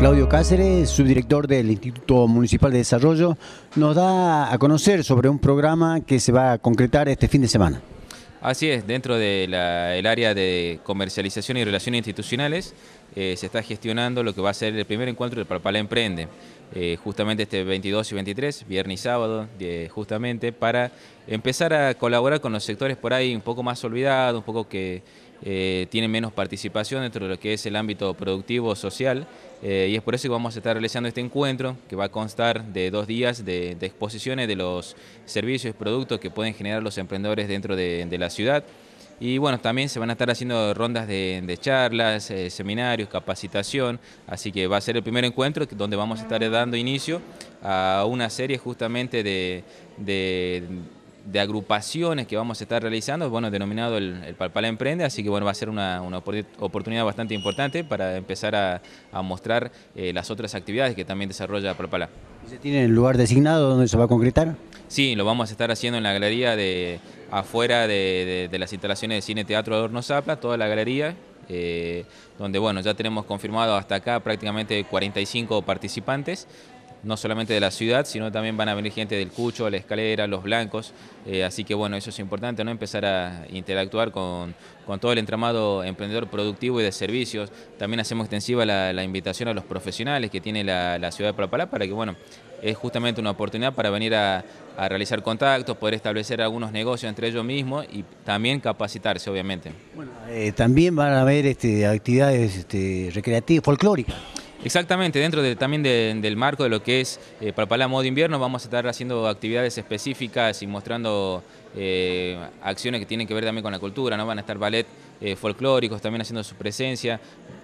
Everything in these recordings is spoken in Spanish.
Claudio Cáceres, subdirector del Instituto Municipal de Desarrollo, nos da a conocer sobre un programa que se va a concretar este fin de semana. Así es, dentro del área de comercialización y relaciones institucionales eh, se está gestionando lo que va a ser el primer encuentro del Palpala Emprende, eh, justamente este 22 y 23, viernes y sábado, justamente para empezar a colaborar con los sectores por ahí un poco más olvidados, un poco que eh, tienen menos participación dentro de lo que es el ámbito productivo social eh, y es por eso que vamos a estar realizando este encuentro que va a constar de dos días de, exposiciones de los servicios y productos que pueden generar los emprendedores dentro de, la ciudad. Y bueno, también se van a estar haciendo rondas de, charlas, eh, seminarios, capacitación, así que va a ser el primer encuentro donde vamos a estar dando inicio a una serie justamente de de agrupaciones que vamos a estar realizando, bueno, denominado el, el Palpala Emprende, así que bueno, va a ser una, oportunidad bastante importante para empezar a, mostrar eh, las otras actividades que también desarrolla Palpala. ¿Se tiene el lugar designado donde se va a concretar? Sí, lo vamos a estar haciendo en la galería de afuera de, las instalaciones de Cine Teatro Adorno Zapla, toda la galería, eh, donde bueno, ya tenemos confirmado hasta acá prácticamente 45 participantes, no solamente de la ciudad, sino también van a venir gente del Cucho, la escalera, los blancos, eh, así que bueno, eso es importante, ¿no? Empezar a interactuar con, todo el entramado emprendedor productivo y de servicios. También hacemos extensiva la, invitación a los profesionales que tiene la, ciudad de Palapalá para que, bueno, es justamente una oportunidad para venir a, realizar contactos, poder establecer algunos negocios entre ellos mismos y también capacitarse, obviamente. Bueno, eh, también van a haber este, actividades este, recreativas, folclóricas. Exactamente, dentro de, también del marco de lo que es para eh, Palpalá Modo Invierno vamos a estar haciendo actividades específicas y mostrando eh, acciones que tienen que ver también con la cultura, ¿no? van a estar ballet eh, folclóricos también haciendo su presencia,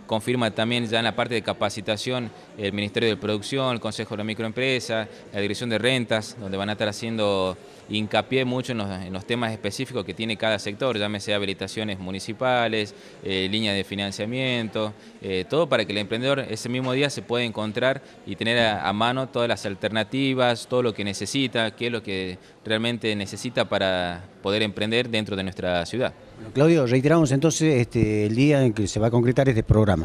confirma también ya en la parte de capacitación el Ministerio de Producción, el Consejo de la Microempresa, la Dirección de Rentas, donde van a estar haciendo hincapié mucho en los, temas específicos que tiene cada sector, llámese habilitaciones municipales, eh, líneas de financiamiento, eh, todo para que el emprendedor ese mismo día se pueda encontrar y tener a, mano todas las alternativas, todo lo que necesita, qué es lo que realmente necesita para poder emprender dentro de nuestra ciudad. Claudio, reiteramos entonces este, el día en que se va a concretar este programa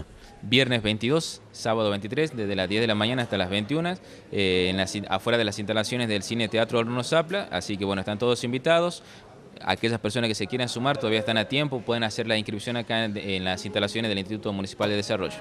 viernes 22, sábado 23, desde las 10 de la mañana hasta las 21, eh, en las, afuera de las instalaciones del Cine Teatro Bruno Zapla, así que bueno, están todos invitados. Aquellas personas que se quieran sumar todavía están a tiempo, pueden hacer la inscripción acá en las instalaciones del Instituto Municipal de Desarrollo.